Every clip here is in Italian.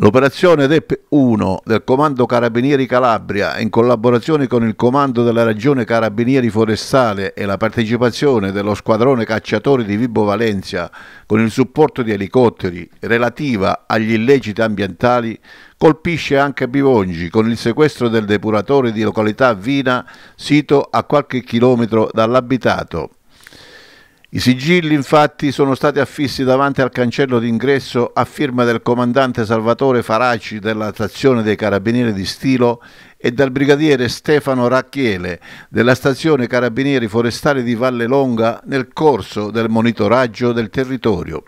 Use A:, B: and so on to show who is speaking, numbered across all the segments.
A: L'operazione DEP 1 del Comando Carabinieri Calabria, in collaborazione con il Comando della Regione Carabinieri Forestale e la partecipazione dello Squadrone Cacciatori di Vibo Valencia, con il supporto di elicotteri, relativa agli illeciti ambientali, colpisce anche Bivongi con il sequestro del depuratore di località Vina, sito a qualche chilometro dall'abitato. I sigilli infatti sono stati affissi davanti al cancello d'ingresso a firma del comandante Salvatore Faraci della stazione dei carabinieri di Stilo e dal brigadiere Stefano Racchiele della stazione carabinieri forestali di Valle Longa nel corso del monitoraggio del territorio.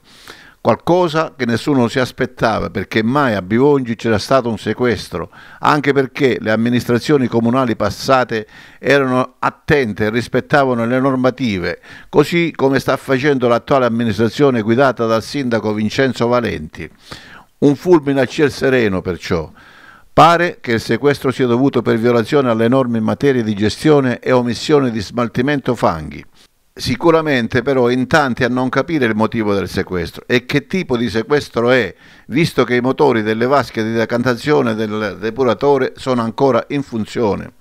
A: Qualcosa che nessuno si aspettava perché mai a Bivongi c'era stato un sequestro, anche perché le amministrazioni comunali passate erano attente e rispettavano le normative, così come sta facendo l'attuale amministrazione guidata dal sindaco Vincenzo Valenti. Un fulmine a ciel sereno perciò. Pare che il sequestro sia dovuto per violazione alle norme in materia di gestione e omissione di smaltimento fanghi sicuramente però in tanti a non capire il motivo del sequestro e che tipo di sequestro è, visto che i motori delle vasche di decantazione del depuratore sono ancora in funzione.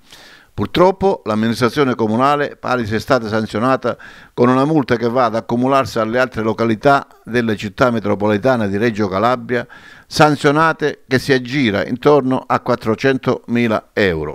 A: Purtroppo l'amministrazione comunale pare sia stata sanzionata con una multa che va ad accumularsi alle altre località delle città metropolitane di Reggio Calabria, sanzionate che si aggira intorno a 400.000 euro.